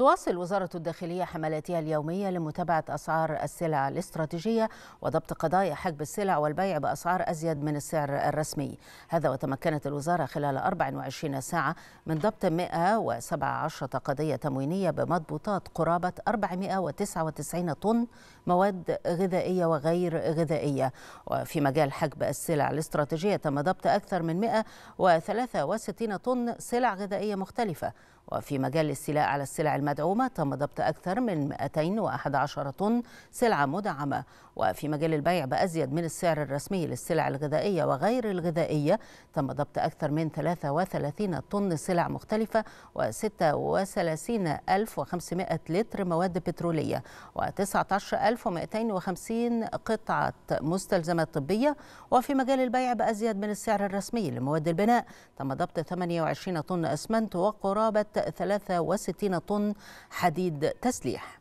تواصل وزارة الداخلية حملاتها اليومية لمتابعة أسعار السلع الاستراتيجية وضبط قضايا حجب السلع والبيع بأسعار أزيد من السعر الرسمي هذا وتمكنت الوزارة خلال 24 ساعة من ضبط 117 قضية تموينية بمضبوطات قرابة 499 طن مواد غذائية وغير غذائية وفي مجال حجب السلع الاستراتيجية تم ضبط أكثر من 163 طن سلع غذائية مختلفة وفي مجال الاستيلاء على السلع المالية المدعومة تم ضبط أكثر من 211 طن سلعة مدعمة وفي مجال البيع بأزيد من السعر الرسمي للسلع الغذائية وغير الغذائية تم ضبط أكثر من 33 طن سلع مختلفة و36500 لتر مواد بترولية و19250 قطعة مستلزمات طبية وفي مجال البيع بأزيد من السعر الرسمي لمواد البناء تم ضبط 28 طن أسمنت وقرابة 63 طن حديد تسليح